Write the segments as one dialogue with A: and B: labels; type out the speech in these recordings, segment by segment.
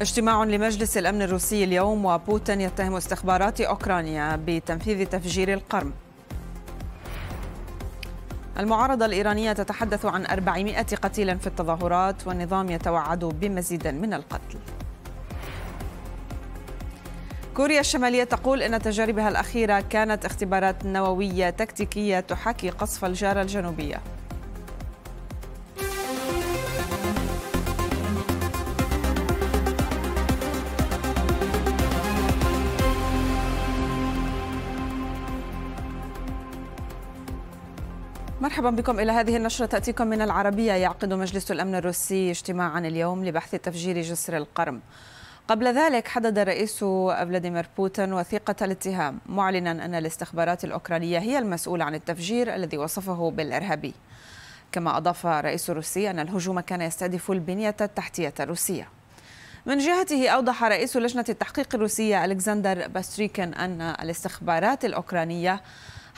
A: اجتماع لمجلس الأمن الروسي اليوم وبوتين يتهم استخبارات أوكرانيا بتنفيذ تفجير القرم المعارضة الإيرانية تتحدث عن 400 قتيل في التظاهرات والنظام يتوعد بمزيد من القتل كوريا الشمالية تقول إن تجاربها الأخيرة كانت اختبارات نووية تكتيكية تحاكي قصف الجارة الجنوبية مرحبا بكم إلى هذه النشرة تأتيكم من العربية يعقد مجلس الأمن الروسي اجتماعا اليوم لبحث تفجير جسر القرم قبل ذلك حدد الرئيس فلاديمير بوتين وثيقة الاتهام معلنا أن الاستخبارات الأوكرانية هي المسؤولة عن التفجير الذي وصفه بالإرهابي كما أضاف الرئيس الروسي أن الهجوم كان يستهدف البنية التحتية الروسية من جهته أوضح رئيس لجنة التحقيق الروسية ألكسندر باستريكن أن الاستخبارات الأوكرانية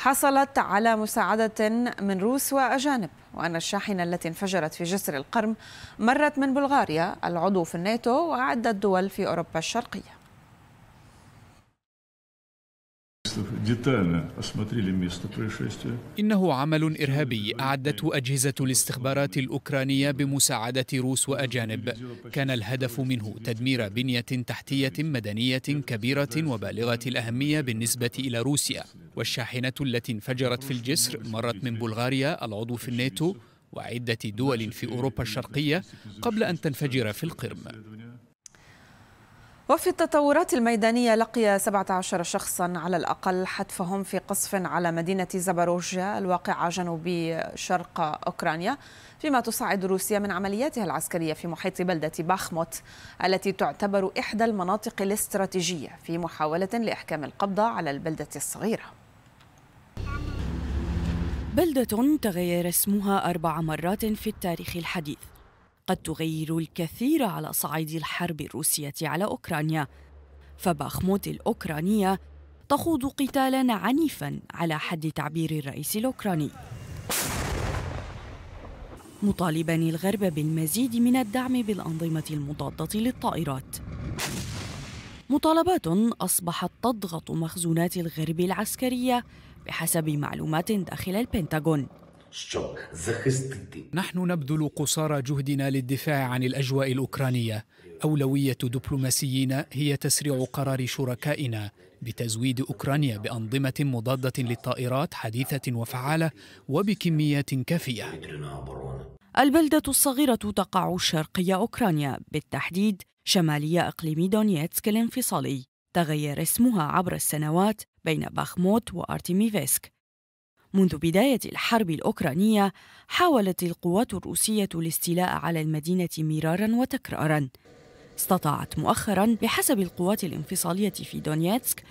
A: حصلت على مساعدة من روس وأجانب وأن الشاحنة التي انفجرت في جسر القرم مرت من بلغاريا العضو في الناتو وعدة دول في أوروبا الشرقية إنه عمل إرهابي
B: أعدته أجهزة الاستخبارات الأوكرانية بمساعدة روس وأجانب كان الهدف منه تدمير بنية تحتية مدنية كبيرة وبالغة الأهمية بالنسبة إلى روسيا والشاحنة التي انفجرت في الجسر مرت من بلغاريا العضو في الناتو وعدة دول في أوروبا الشرقية قبل أن تنفجر في القرم
A: وفي التطورات الميدانية لقي 17 شخصا على الأقل حتفهم في قصف على مدينة زاباروجيا الواقعة جنوب شرق أوكرانيا فيما تصعد روسيا من عملياتها العسكرية في محيط بلدة باخموت التي تعتبر إحدى المناطق الاستراتيجية في محاولة لإحكام
C: القبضة على البلدة الصغيرة بلدة تغير اسمها أربع مرات في التاريخ الحديث قد تغير الكثير على صعيد الحرب الروسية على أوكرانيا فباخموت الأوكرانية تخوض قتالا عنيفا على حد تعبير الرئيس الأوكراني مطالبا الغرب بالمزيد من الدعم بالأنظمة المضادة للطائرات مطالبات أصبحت تضغط مخزونات الغرب العسكرية بحسب معلومات داخل البنتاغون
B: نحن نبذل قصارى جهدنا للدفاع عن الأجواء الأوكرانية أولوية دبلوماسيين هي تسريع قرار شركائنا بتزويد أوكرانيا بأنظمة مضادة للطائرات حديثة وفعالة وبكميات
C: كافية البلدة الصغيرة تقع شرقي أوكرانيا بالتحديد شمالي إقليم دونيتسك الانفصالي تغير اسمها عبر السنوات بين باخموت وأرتيميفسك منذ بداية الحرب الأوكرانية حاولت القوات الروسية الاستيلاء على المدينة مرارا وتكرارا استطاعت مؤخرا بحسب القوات الانفصالية في دونيتسك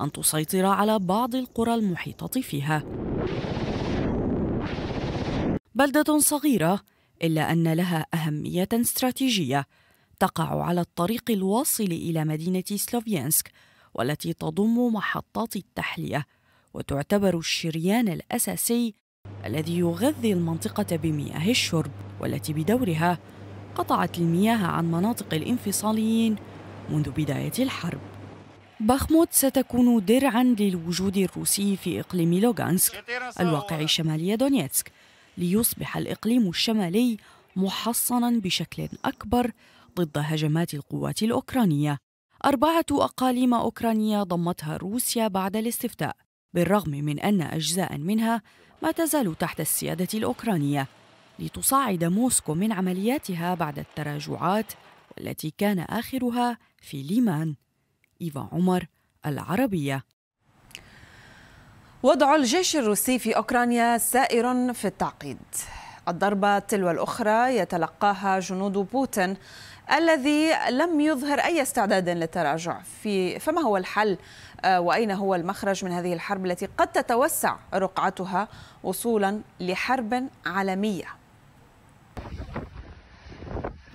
C: أن تسيطر على بعض القرى المحيطة فيها بلدة صغيرة إلا أن لها أهمية استراتيجية تقع على الطريق الواصل إلى مدينة سلوفيانسك والتي تضم محطات التحلية وتعتبر الشريان الأساسي الذي يغذي المنطقة بمياه الشرب والتي بدورها قطعت المياه عن مناطق الانفصاليين منذ بداية الحرب. بخموت ستكون درعاً للوجود الروسي في إقليم لوغانسك الواقع شمالي دونيتسك ليصبح الإقليم الشمالي محصناً بشكل أكبر ضد هجمات القوات الأوكرانية. أربعة أقاليم أوكرانية ضمتها روسيا بعد الاستفتاء بالرغم من أن أجزاء منها ما تزال تحت السيادة الأوكرانية لتصاعد موسكو من عملياتها بعد التراجعات والتي كان آخرها في ليمان إيفا عمر العربية وضع الجيش الروسي في أوكرانيا سائر في
A: التعقيد الضربة تلو الأخرى يتلقاها جنود بوتين الذي لم يظهر أي استعداد للتراجع في فما هو الحل آه، وأين هو المخرج من هذه الحرب التي قد تتوسع رقعتها وصولا لحرب عالمية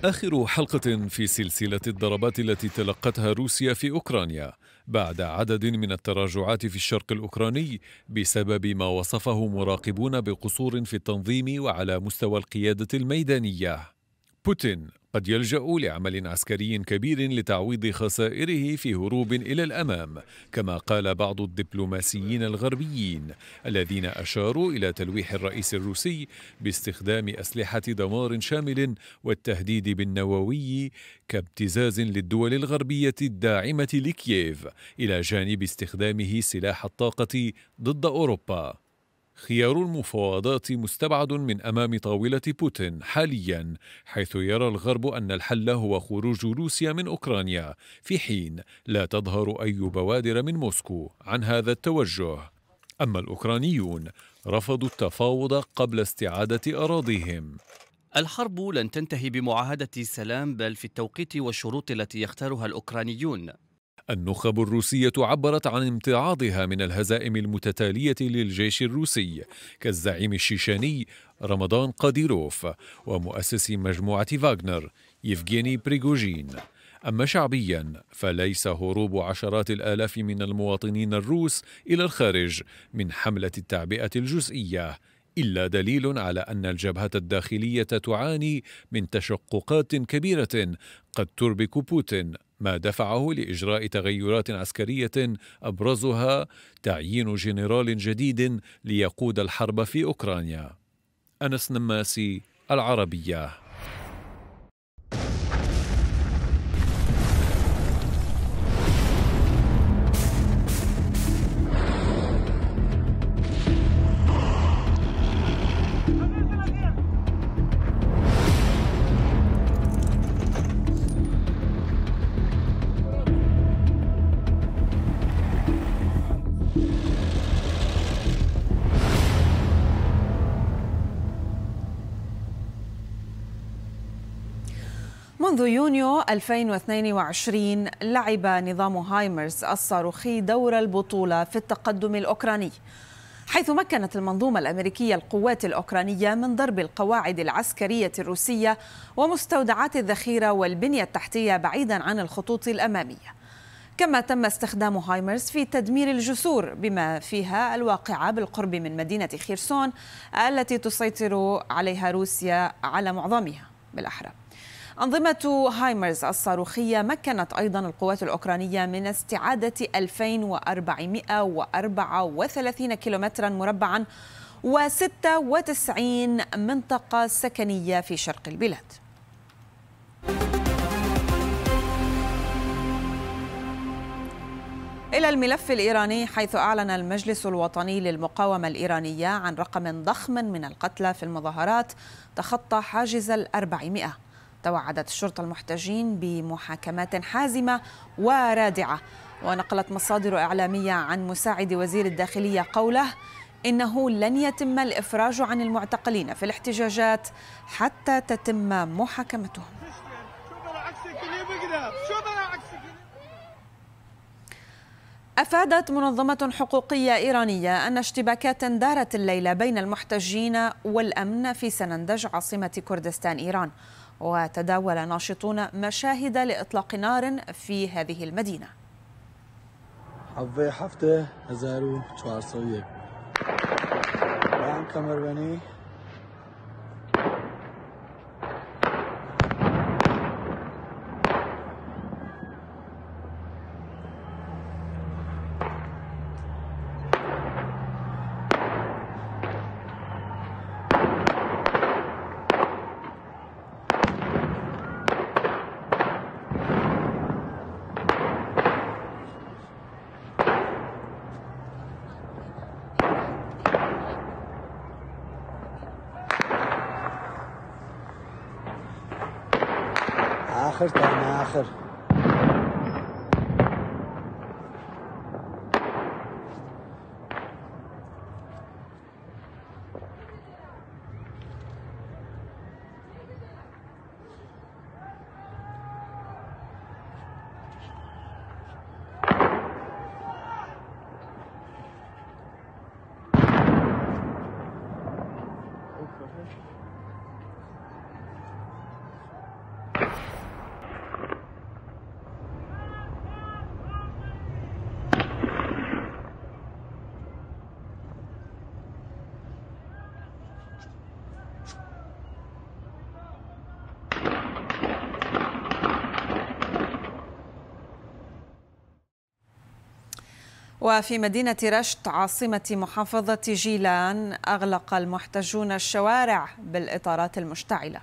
D: آخر حلقة في سلسلة الضربات التي تلقتها روسيا في أوكرانيا بعد عدد من التراجعات في الشرق الأوكراني بسبب ما وصفه مراقبون بقصور في التنظيم وعلى مستوى القيادة الميدانية بوتين قد يلجأ لعمل عسكري كبير لتعويض خسائره في هروب إلى الأمام كما قال بعض الدبلوماسيين الغربيين الذين أشاروا إلى تلويح الرئيس الروسي باستخدام أسلحة دمار شامل والتهديد بالنووي كابتزاز للدول الغربية الداعمة لكييف إلى جانب استخدامه سلاح الطاقة ضد أوروبا خيار المفاوضات مستبعد من امام طاوله بوتين حاليا حيث يرى الغرب ان الحل هو خروج روسيا من اوكرانيا في حين لا تظهر اي بوادر من موسكو عن هذا التوجه اما الاوكرانيون رفضوا التفاوض قبل استعاده اراضيهم الحرب لن تنتهي بمعاهده سلام بل في التوقيت والشروط التي يختارها الاوكرانيون النخب الروسية عبرت عن امتعاضها من الهزائم المتتالية للجيش الروسي كالزعيم الشيشاني رمضان قاديروف ومؤسس مجموعة فاغنر يفغيني بريغوجين أما شعبيا فليس هروب عشرات الآلاف من المواطنين الروس إلى الخارج من حملة التعبئة الجزئية إلا دليل على أن الجبهة الداخلية تعاني من تشققات كبيرة قد تربك بوتين ما دفعه لاجراء تغيرات عسكريه ابرزها تعيين جنرال جديد ليقود الحرب في اوكرانيا انس نماسي العربيه
A: منذ يونيو 2022 لعب نظام هايمرز الصاروخي دور البطولة في التقدم الأوكراني حيث مكنت المنظومة الأمريكية القوات الأوكرانية من ضرب القواعد العسكرية الروسية ومستودعات الذخيرة والبنية التحتية بعيدا عن الخطوط الأمامية كما تم استخدام هايمرز في تدمير الجسور بما فيها الواقعة بالقرب من مدينة خيرسون التي تسيطر عليها روسيا على معظمها بالأحرى أنظمة هايمرز الصاروخية مكنت أيضا القوات الأوكرانية من استعادة 2434 كيلومترا مربعا و96 منطقة سكنية في شرق البلاد إلى الملف الإيراني حيث أعلن المجلس الوطني للمقاومة الإيرانية عن رقم ضخم من القتلى في المظاهرات تخطى حاجز الأربعمائة توعدت الشرطة المحتجين بمحاكمات حازمة ورادعة ونقلت مصادر إعلامية عن مساعد وزير الداخلية قوله إنه لن يتم الإفراج عن المعتقلين في الاحتجاجات حتى تتم محاكمتهم أفادت منظمة حقوقية إيرانية أن اشتباكات دارت الليلة بين المحتجين والأمن في سنندج عاصمة كردستان إيران وتداول ناشطون مشاهد لإطلاق نار في هذه المدينة
C: la
A: وفي مدينة رشت عاصمة محافظة جيلان أغلق المحتجون الشوارع بالإطارات المشتعلة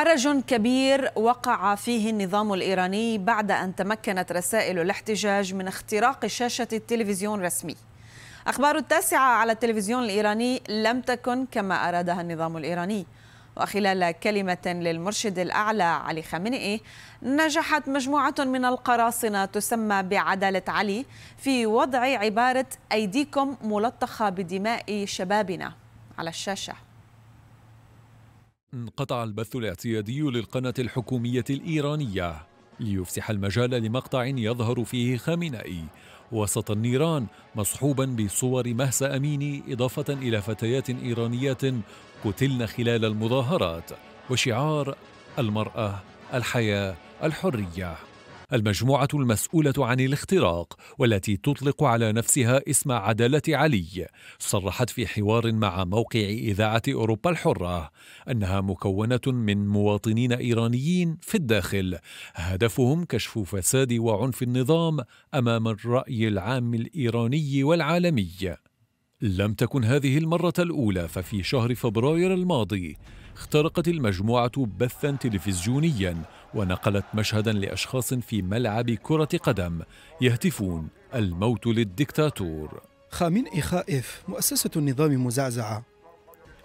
A: حرج كبير وقع فيه النظام الايراني بعد ان تمكنت رسائل الاحتجاج من اختراق شاشه التلفزيون الرسمي. اخبار التاسعه على التلفزيون الايراني لم تكن كما ارادها النظام الايراني. وخلال كلمة للمرشد الأعلى علي خامنئي نجحت مجموعة من القراصنة تسمى بعدالة علي في وضع عبارة أيديكم ملطخة بدماء شبابنا على الشاشة
D: انقطع البث الاعتيادي للقناة الحكومية الإيرانية ليفسح المجال لمقطع يظهر فيه خامنئي وسط النيران مصحوبا بصور مهسا أميني إضافة إلى فتيات إيرانيات قتلن خلال المظاهرات وشعار المرأة الحياة الحريه المجموعة المسؤولة عن الاختراق والتي تطلق على نفسها اسم عدالة علي صرحت في حوار مع موقع إذاعة أوروبا الحرة أنها مكونة من مواطنين إيرانيين في الداخل هدفهم كشف فساد وعنف النظام أمام الرأي العام الإيراني والعالمي لم تكن هذه المرة الأولى ففي شهر فبراير الماضي اخترقت المجموعة بثا تلفزيونيا ونقلت مشهدا لأشخاص في ملعب كرة قدم يهتفون الموت للدكتاتور خامنئي
B: خائف مؤسسة النظام مزعزعة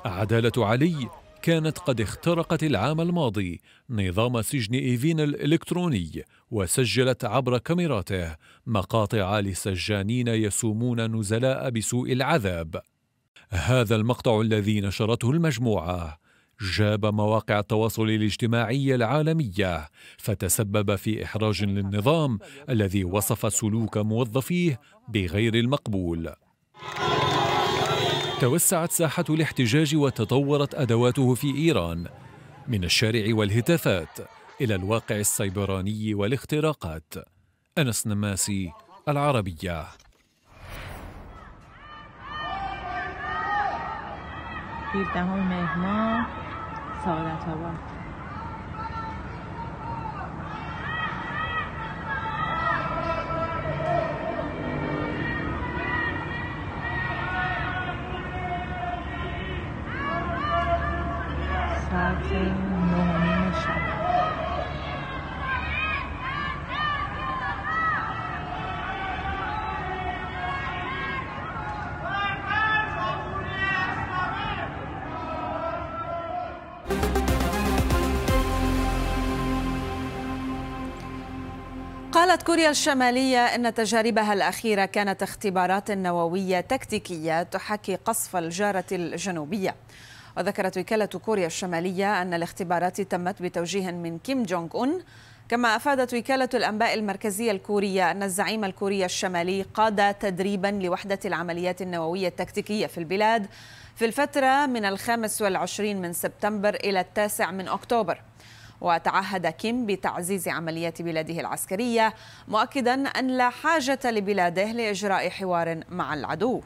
D: عدالة علي كانت قد اخترقت العام الماضي نظام سجن إيفين الإلكتروني وسجلت عبر كاميراته مقاطع لسجانين يسومون نزلاء بسوء العذاب هذا المقطع الذي نشرته المجموعة جاب مواقع التواصل الاجتماعي العالميه فتسبب في احراج للنظام الذي وصف سلوك موظفيه بغير المقبول توسعت ساحه الاحتجاج وتطورت ادواته في ايران من الشارع والهتافات الى الواقع السيبراني والاختراقات انس نماسي العربيه في 好的，好吧。
A: قالت كوريا الشمالية أن تجاربها الأخيرة كانت اختبارات نووية تكتيكية تحاكي قصف الجارة الجنوبية وذكرت وكالة كوريا الشمالية أن الاختبارات تمت بتوجيه من كيم جونغ أون كما أفادت وكالة الأنباء المركزية الكورية أن الزعيم الكوري الشمالي قاد تدريبا لوحدة العمليات النووية التكتيكية في البلاد في الفترة من الخامس والعشرين من سبتمبر إلى التاسع من أكتوبر وتعهد كيم بتعزيز عمليات بلاده العسكرية مؤكدا أن لا حاجة لبلاده لإجراء حوار مع العدو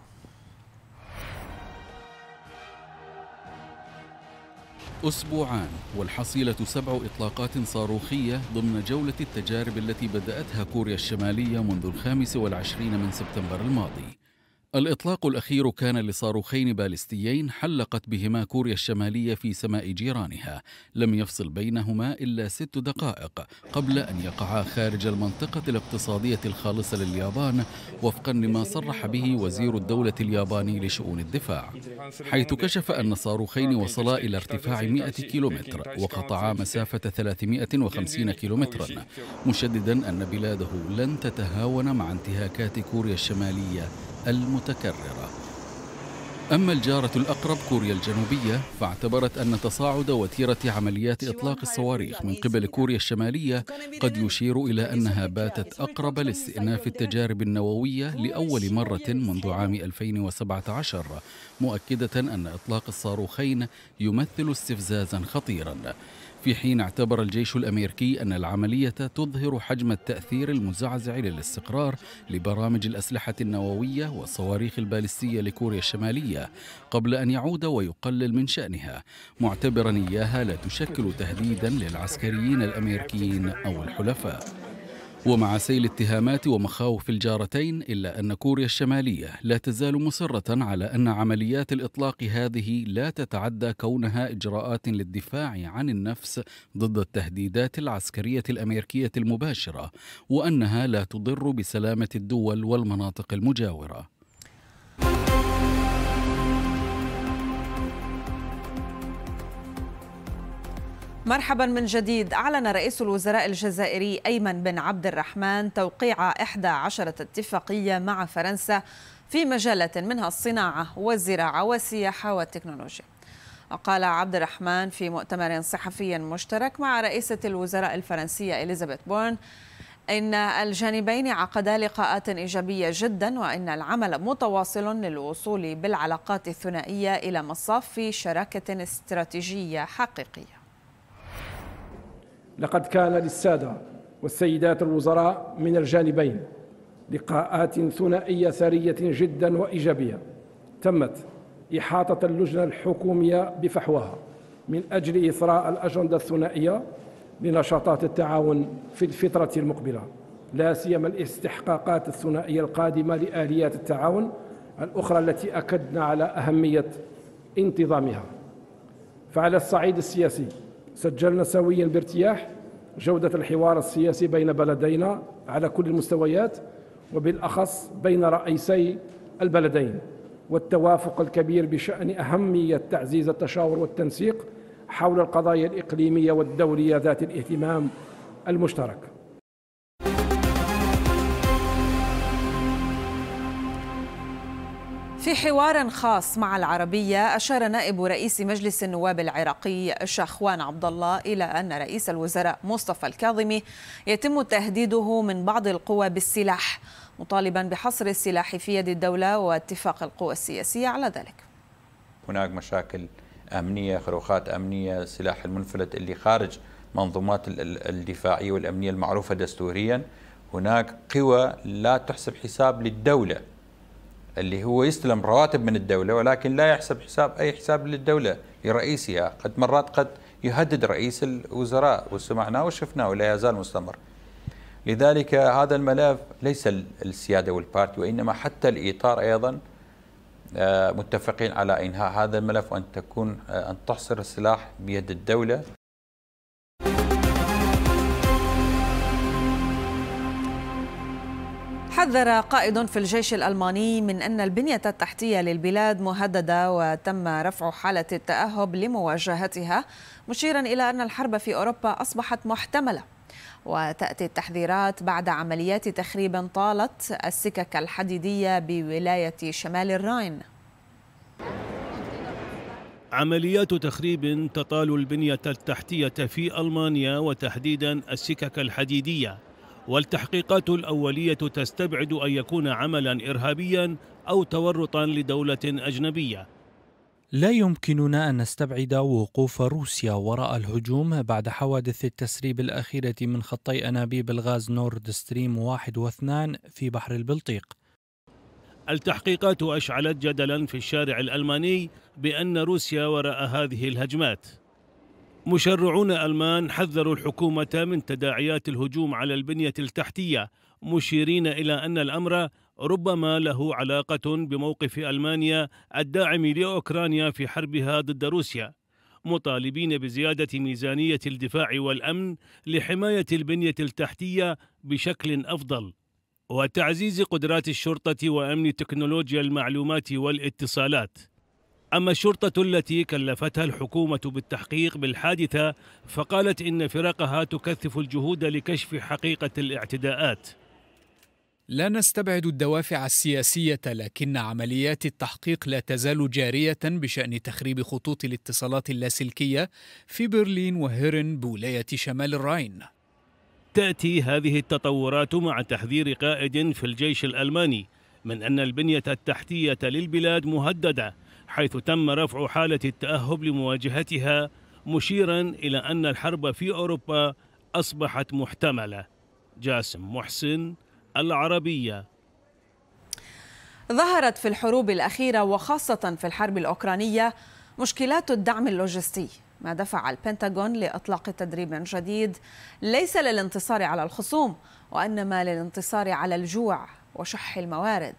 E: أسبوعان والحصيلة سبع إطلاقات صاروخية ضمن جولة التجارب التي بدأتها كوريا الشمالية منذ الخامس والعشرين من سبتمبر الماضي الإطلاق الأخير كان لصاروخين باليستيين حلقت بهما كوريا الشمالية في سماء جيرانها لم يفصل بينهما إلا ست دقائق قبل أن يقعا خارج المنطقة الاقتصادية الخالصة لليابان وفقا لما صرح به وزير الدولة الياباني لشؤون الدفاع حيث كشف أن الصاروخين وصلا إلى ارتفاع 100 كيلومتر وقطعا مسافة 350 كيلومترا مشددا أن بلاده لن تتهاون مع انتهاكات كوريا الشمالية المتكررة أما الجارة الأقرب كوريا الجنوبية فاعتبرت أن تصاعد وتيرة عمليات إطلاق الصواريخ من قبل كوريا الشمالية قد يشير إلى أنها باتت أقرب لاستئناف التجارب النووية لأول مرة منذ عام 2017 مؤكدة أن إطلاق الصاروخين يمثل استفزازا خطيرا في حين اعتبر الجيش الامريكي ان العمليه تظهر حجم التاثير المزعزع للاستقرار لبرامج الاسلحه النوويه والصواريخ البالستيه لكوريا الشماليه قبل ان يعود ويقلل من شانها معتبرا اياها لا تشكل تهديدا للعسكريين الامريكيين او الحلفاء ومع سيل اتهامات ومخاوف الجارتين إلا أن كوريا الشمالية لا تزال مصرة على أن عمليات الإطلاق هذه لا تتعدى كونها إجراءات للدفاع عن النفس ضد التهديدات العسكرية الأمريكية المباشرة وأنها لا تضر بسلامة الدول والمناطق المجاورة
A: مرحبا من جديد أعلن رئيس الوزراء الجزائري أيمن بن عبد الرحمن توقيع 11 اتفاقية مع فرنسا في مجالات منها الصناعة والزراعة والسياحة والتكنولوجيا وقال عبد الرحمن في مؤتمر صحفي مشترك مع رئيسة الوزراء الفرنسية إليزابيث بورن إن الجانبين عقدا لقاءات إيجابية جدا وإن العمل متواصل للوصول بالعلاقات الثنائية إلى مصاف شراكة استراتيجية حقيقية
E: لقد كان للسادة والسيدات الوزراء من الجانبين لقاءات ثنائية ثرية جدا وإيجابية تمت إحاطة اللجنة الحكومية بفحواها من أجل إثراء الأجندة الثنائية لنشاطات التعاون في الفترة المقبلة لا سيما الاستحقاقات الثنائية القادمة لآليات التعاون الأخرى التي أكدنا على أهمية انتظامها فعلى الصعيد السياسي سجلنا سويا بارتياح جودة الحوار السياسي بين بلدينا على كل المستويات وبالأخص بين رئيسي البلدين والتوافق الكبير بشأن أهمية تعزيز التشاور والتنسيق حول القضايا الإقليمية والدولية ذات الاهتمام المشترك
A: في حوار خاص مع العربية أشار نائب رئيس مجلس النواب العراقي شخوان عبد الله إلى أن رئيس الوزراء مصطفى الكاظمي يتم تهديده من بعض القوى بالسلاح مطالبا بحصر السلاح في يد الدولة واتفاق القوى السياسية على ذلك
F: هناك
E: مشاكل أمنية خروقات أمنية سلاح المنفلت اللي خارج منظومات الدفاعية والأمنية المعروفة دستوريا هناك قوى لا تحسب حساب للدولة اللي هو يستلم رواتب من الدولة ولكن لا يحسب حساب أي حساب للدولة لرئيسها قد مرات قد يهدد رئيس الوزراء وسمعناه وشفناه ولا يزال مستمر لذلك هذا الملف ليس السيادة والبارتي وإنما حتى الإطار أيضا آه، متفقين على إنهاء هذا الملف وأن تكون آه، أن تحصر السلاح بيد الدولة
A: حذر قائد في الجيش الألماني من أن البنية التحتية للبلاد مهددة وتم رفع حالة التأهب لمواجهتها مشيرا إلى أن الحرب في أوروبا أصبحت محتملة وتأتي التحذيرات بعد عمليات تخريب طالت السكك الحديدية بولاية شمال الراين
G: عمليات تخريب تطال البنية التحتية في ألمانيا وتحديدا السكك الحديدية والتحقيقات الأولية تستبعد أن يكون عملا إرهابيا أو تورطا لدولة أجنبية لا
F: يمكننا أن نستبعد وقوف روسيا وراء الهجوم بعد حوادث التسريب الأخيرة من خطي أنابيب الغاز نورد ستريم واحد واثنان في بحر البلطيق
G: التحقيقات أشعلت جدلا في الشارع الألماني بأن روسيا وراء هذه الهجمات مشرعون المان حذروا الحكومه من تداعيات الهجوم على البنيه التحتيه مشيرين الى ان الامر ربما له علاقه بموقف المانيا الداعم لاوكرانيا في حربها ضد روسيا مطالبين بزياده ميزانيه الدفاع والامن لحمايه البنيه التحتيه بشكل افضل وتعزيز قدرات الشرطه وامن تكنولوجيا المعلومات والاتصالات أما الشرطة التي كلفتها الحكومة بالتحقيق بالحادثة فقالت إن فرقها تكثف الجهود لكشف حقيقة الاعتداءات لا نستبعد
B: الدوافع السياسية لكن عمليات التحقيق لا تزال جارية بشأن تخريب خطوط الاتصالات اللاسلكية في برلين وهيرن بولاية شمال الراين
G: تأتي هذه التطورات مع تحذير قائد في الجيش الألماني من أن البنية التحتية للبلاد مهددة حيث تم رفع حالة التأهب لمواجهتها مشيرا إلى أن الحرب في أوروبا أصبحت محتملة جاسم محسن العربية
A: ظهرت في الحروب الأخيرة وخاصة في الحرب الأوكرانية مشكلات الدعم اللوجستي ما دفع البنتاغون لإطلاق تدريب جديد ليس للانتصار على الخصوم وإنما للانتصار على الجوع وشح الموارد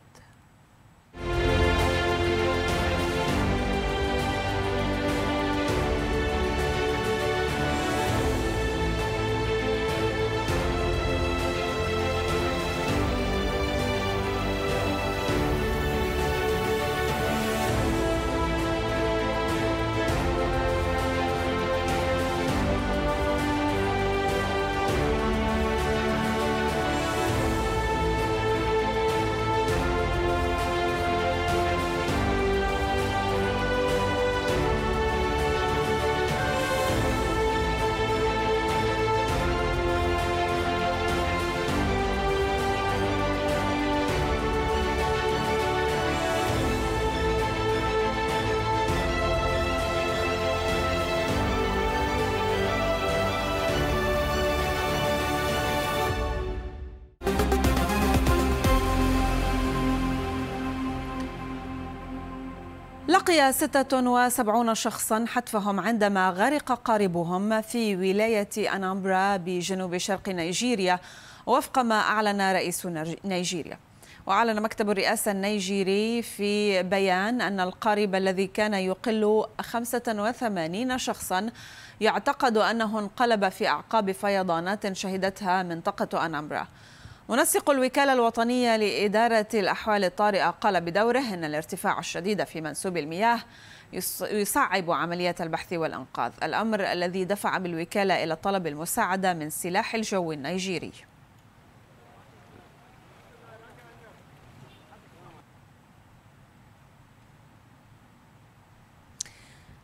A: لقي 76 شخصا حتفهم عندما غرق قاربهم في ولاية أنامبرا بجنوب شرق نيجيريا وفق ما أعلن رئيس نيجيريا وأعلن مكتب الرئاسة النيجيري في بيان أن القارب الذي كان يقل 85 شخصا يعتقد أنه انقلب في أعقاب فيضانات شهدتها منطقة أنامبرا منسق الوكالة الوطنية لإدارة الأحوال الطارئة قال بدوره أن الارتفاع الشديد في منسوب المياه يصعب عملية البحث والإنقاذ الأمر الذي دفع بالوكالة إلى طلب المساعدة من سلاح الجو النيجيري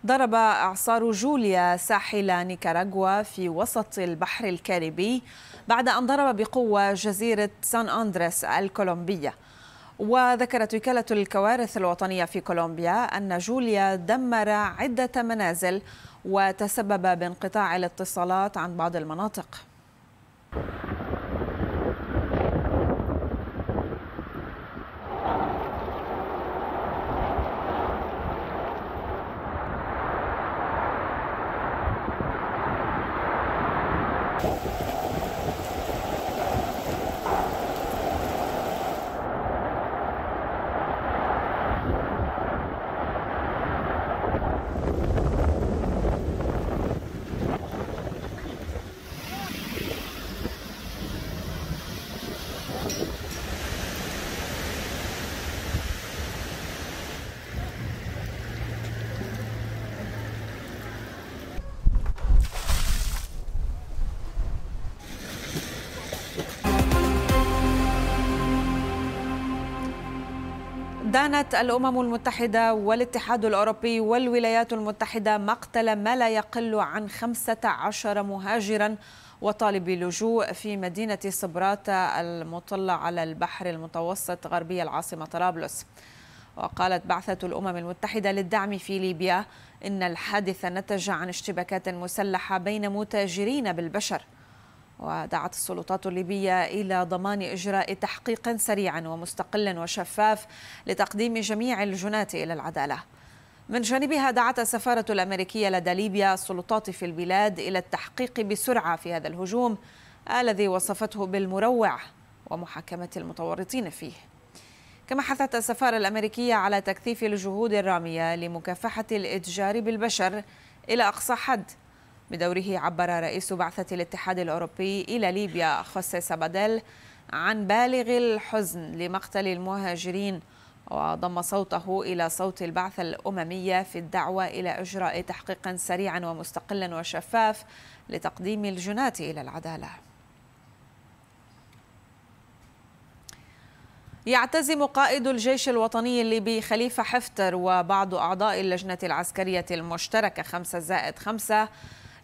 A: ضرب إعصار جوليا ساحل نيكاراغوا في وسط البحر الكاريبي بعد أن ضرب بقوة جزيرة سان أندريس الكولومبية وذكرت وكالة الكوارث الوطنية في كولومبيا أن جوليا دمر عدة منازل وتسبب بانقطاع الاتصالات عن بعض المناطق دانت الامم المتحده والاتحاد الاوروبي والولايات المتحده مقتل ما لا يقل عن 15 مهاجرا وطالبي لجوء في مدينه صبرات المطله على البحر المتوسط غربي العاصمه طرابلس وقالت بعثة الأمم المتحدة للدعم في ليبيا إن الحادث نتج عن اشتباكات مسلحة بين متاجرين بالبشر ودعت السلطات الليبية إلى ضمان إجراء تحقيق سريع ومستقل وشفاف لتقديم جميع الجنات إلى العدالة من جانبها دعت السفارة الأمريكية لدى ليبيا السلطات في البلاد إلى التحقيق بسرعة في هذا الهجوم الذي وصفته بالمروع ومحاكمة المتورطين فيه كما حثت السفارة الأمريكية على تكثيف الجهود الرامية لمكافحة الإتجار بالبشر إلى أقصى حد بدوره عبر رئيس بعثة الاتحاد الأوروبي إلى ليبيا خوسي ساباديل عن بالغ الحزن لمقتل المهاجرين وضم صوته إلى صوت البعثة الأممية في الدعوة إلى إجراء تحقيق سريع ومستقل وشفاف لتقديم الجناة إلى العدالة يعتزم قائد الجيش الوطني الليبي خليفة حفتر وبعض أعضاء اللجنة العسكرية المشتركة 5 زائد 5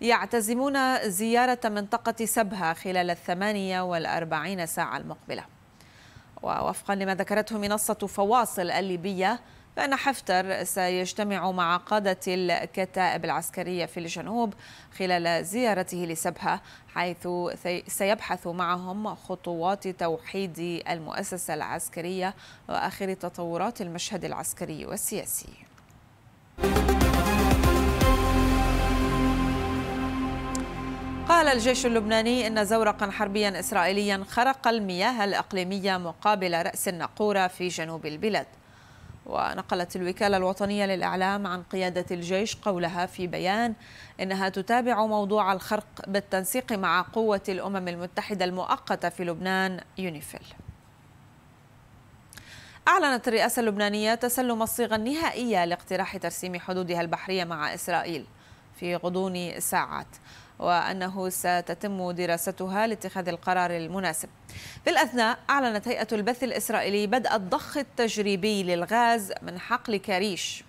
A: يعتزمون زيارة منطقة سبها خلال الثمانية والأربعين ساعة المقبلة ووفقا لما ذكرته منصة فواصل الليبية فإن حفتر سيجتمع مع قادة الكتائب العسكرية في الجنوب خلال زيارته لسبها حيث سيبحث معهم خطوات توحيد المؤسسة العسكرية وآخر تطورات المشهد العسكري والسياسي. قال الجيش اللبناني إن زورقا حربيا إسرائيليا خرق المياه الإقليمية مقابل رأس النقورة في جنوب البلاد ونقلت الوكالة الوطنية للإعلام عن قيادة الجيش قولها في بيان إنها تتابع موضوع الخرق بالتنسيق مع قوة الأمم المتحدة المؤقتة في لبنان يونيفيل أعلنت الرئاسة اللبنانية تسلم الصيغة النهائية لاقتراح ترسيم حدودها البحرية مع إسرائيل في غضون ساعات وأنه ستتم دراستها لاتخاذ القرار المناسب في الأثناء أعلنت هيئة البث الإسرائيلي بدء الضخ التجريبي للغاز من حقل كريش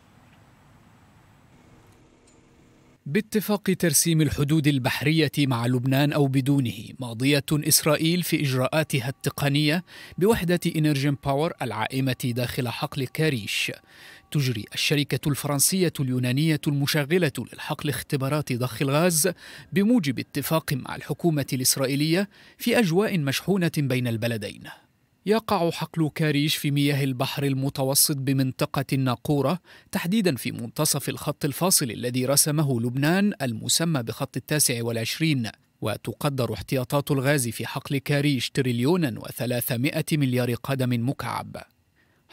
B: باتفاق ترسيم الحدود البحرية مع لبنان أو بدونه ماضية إسرائيل في إجراءاتها التقنية بوحدة إنرجين باور العائمة داخل حقل كاريش تجري الشركة الفرنسية اليونانية المشغلة للحقل اختبارات ضخ الغاز بموجب اتفاق مع الحكومة الإسرائيلية في أجواء مشحونة بين البلدين. يقع حقل كاريش في مياه البحر المتوسط بمنطقة الناقورة تحديدا في منتصف الخط الفاصل الذي رسمه لبنان المسمى بخط التاسع والعشرين وتقدر احتياطات الغاز في حقل كاريش تريليونا وثلاثمائة مليار قدم مكعب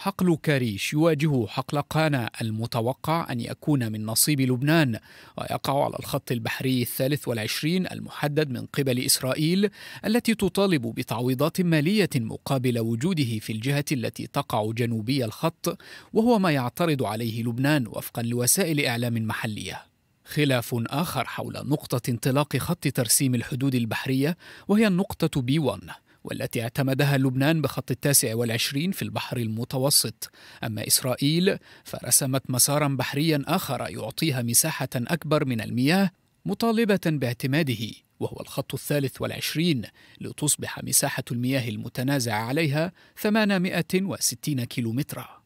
B: حقل كاريش يواجه حقل قانا المتوقع أن يكون من نصيب لبنان ويقع على الخط البحري الثالث والعشرين المحدد من قبل إسرائيل التي تطالب بتعويضات مالية مقابل وجوده في الجهة التي تقع جنوبي الخط وهو ما يعترض عليه لبنان وفقا لوسائل إعلام محلية خلاف آخر حول نقطة انطلاق خط ترسيم الحدود البحرية وهي النقطة بي 1 والتي اعتمدها لبنان بخط التاسع والعشرين في البحر المتوسط أما إسرائيل فرسمت مسارا بحريا آخر يعطيها مساحة أكبر من المياه مطالبة باعتماده وهو الخط الثالث والعشرين لتصبح مساحة المياه المتنازع عليها 860 كيلومتراً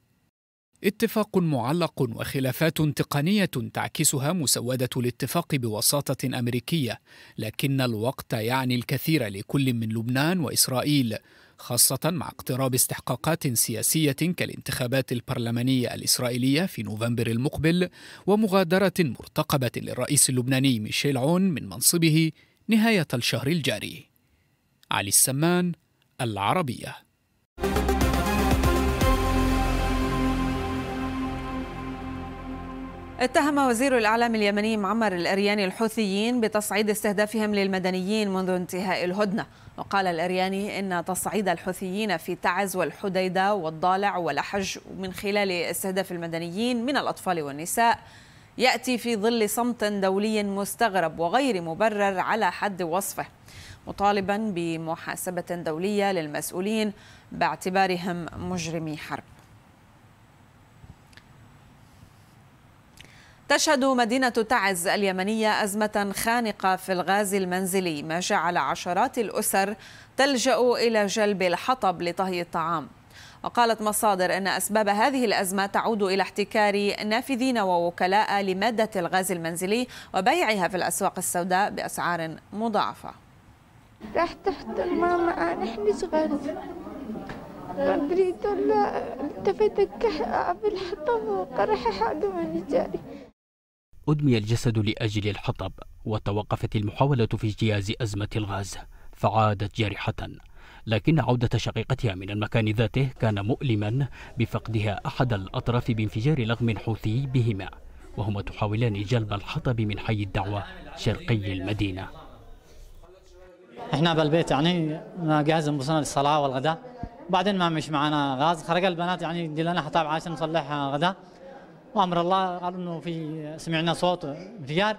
B: اتفاق معلق وخلافات تقنية تعكسها مسودة الاتفاق بوساطة أمريكية، لكن الوقت يعني الكثير لكل من لبنان وإسرائيل، خاصة مع اقتراب استحقاقات سياسية كالانتخابات البرلمانية الإسرائيلية في نوفمبر المقبل، ومغادرة مرتقبة للرئيس اللبناني ميشيل عون من منصبه نهاية الشهر الجاري. علي السمان العربيه
A: اتهم وزير الإعلام اليمني معمر الأرياني الحوثيين بتصعيد استهدافهم للمدنيين منذ انتهاء الهدنة وقال الأرياني إن تصعيد الحوثيين في تعز والحديدة والضالع والحج من خلال استهداف المدنيين من الأطفال والنساء يأتي في ظل صمت دولي مستغرب وغير مبرر على حد وصفه مطالبا بمحاسبة دولية للمسؤولين باعتبارهم مجرمي حرب تشهد مدينة تعز اليمنية أزمة خانقة في الغاز المنزلي ما جعل عشرات الأسر تلجأ إلى جلب الحطب لطهي الطعام وقالت مصادر أن أسباب هذه الأزمة تعود إلى احتكار نافذين ووكلاء لمادة الغاز المنزلي وبيعها في الأسواق السوداء بأسعار مضاعفة راح تحضر ماما نحن صغار قدريت ولا التفتك بالحطب وقرح حد من جاري
F: أدمي الجسد لأجل الحطب وتوقفت المحاولة في اجتياز أزمة الغاز فعادت جارحة لكن عودة شقيقتها من المكان ذاته كان مؤلما بفقدها أحد الأطراف بانفجار لغم حوثي بهما وهما تحاولان جلب الحطب من حي الدعوة شرقي المدينة احنا بالبيت يعني جاهز انفسنا للصلاة والغداء بعدين ما مش معنا غاز خرج البنات يعني دي لنا حطب عشان نصلح غداء وامر الله قالوا انه في سمعنا صوت انفجار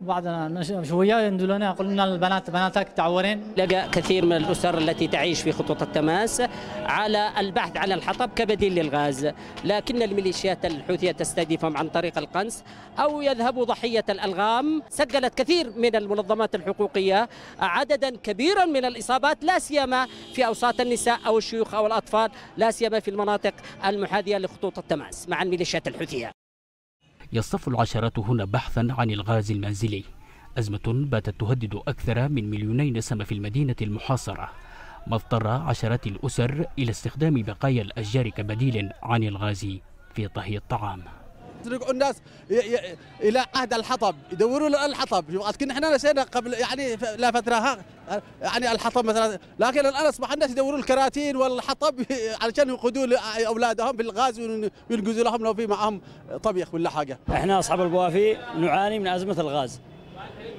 F: بعدنا شويه يندلونا قلنا البنات بناتك تعورين لقى كثير من الاسر التي تعيش في خطوط التماس على البحث على الحطب كبديل للغاز لكن الميليشيات الحوثيه تستهدفهم عن طريق القنص او يذهبوا ضحيه الالغام سجلت كثير من المنظمات الحقوقيه عددا كبيرا من الاصابات لا سيما في اوساط النساء او الشيوخ او الاطفال لا سيما في المناطق المحاذيه لخطوط التماس مع الميليشيات الحوثيه يصطف العشرات هنا بحثا عن الغاز المنزلي أزمة باتت تهدد أكثر من مليوني نسمة في المدينة المحاصرة ما اضطر عشرات الأسر إلى استخدام بقايا الأشجار كبديل عن الغاز في طهي الطعام
E: يسترقعوا الناس الى عهد الحطب يدوروا الحطب كنا احنا نسينا قبل يعني لا فتره يعني الحطب مثلا لكن الان اصبح الناس يدوروا الكراتين والحطب علشان يقودوا
G: اولادهم بالغاز وينقذوا لهم لو في معهم طبيخ ولا حاجه. احنا اصحاب البوافي نعاني من ازمه الغاز.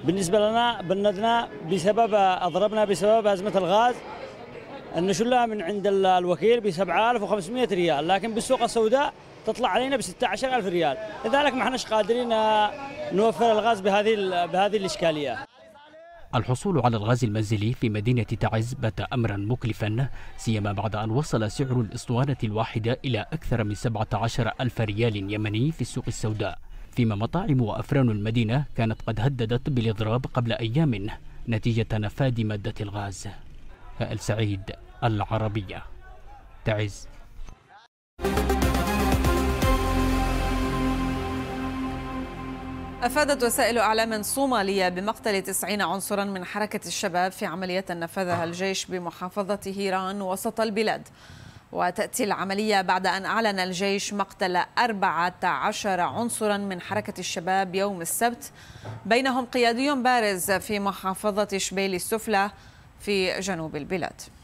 G: بالنسبه لنا بندنا بسبب اضربنا بسبب ازمه الغاز نشلها من عند الوكيل ب 7500 ريال لكن بالسوق السوداء تطلع علينا ب 16000 ريال لذلك ما احناش قادرين آه، نوفر الغاز بهذه بهذه الاشكاليه
F: الحصول على الغاز المنزلي في مدينة تعز بات أمرا مكلفا سيما بعد أن وصل سعر الإسطوانة الواحدة إلى أكثر من 17 ألف ريال يمني في السوق السوداء فيما مطاعم وأفران المدينة كانت قد هددت بالإضراب قبل أيام نتيجة نفاد مادة الغاز وائل سعيد العربية تعز
A: أفادت وسائل أعلام صومالية بمقتل 90 عنصرا من حركة الشباب في عملية نفذها الجيش بمحافظة هيران وسط البلاد وتأتي العملية بعد أن أعلن الجيش مقتل 14 عنصرا من حركة الشباب يوم السبت بينهم قيادي بارز في محافظة شبيل السفلى في جنوب البلاد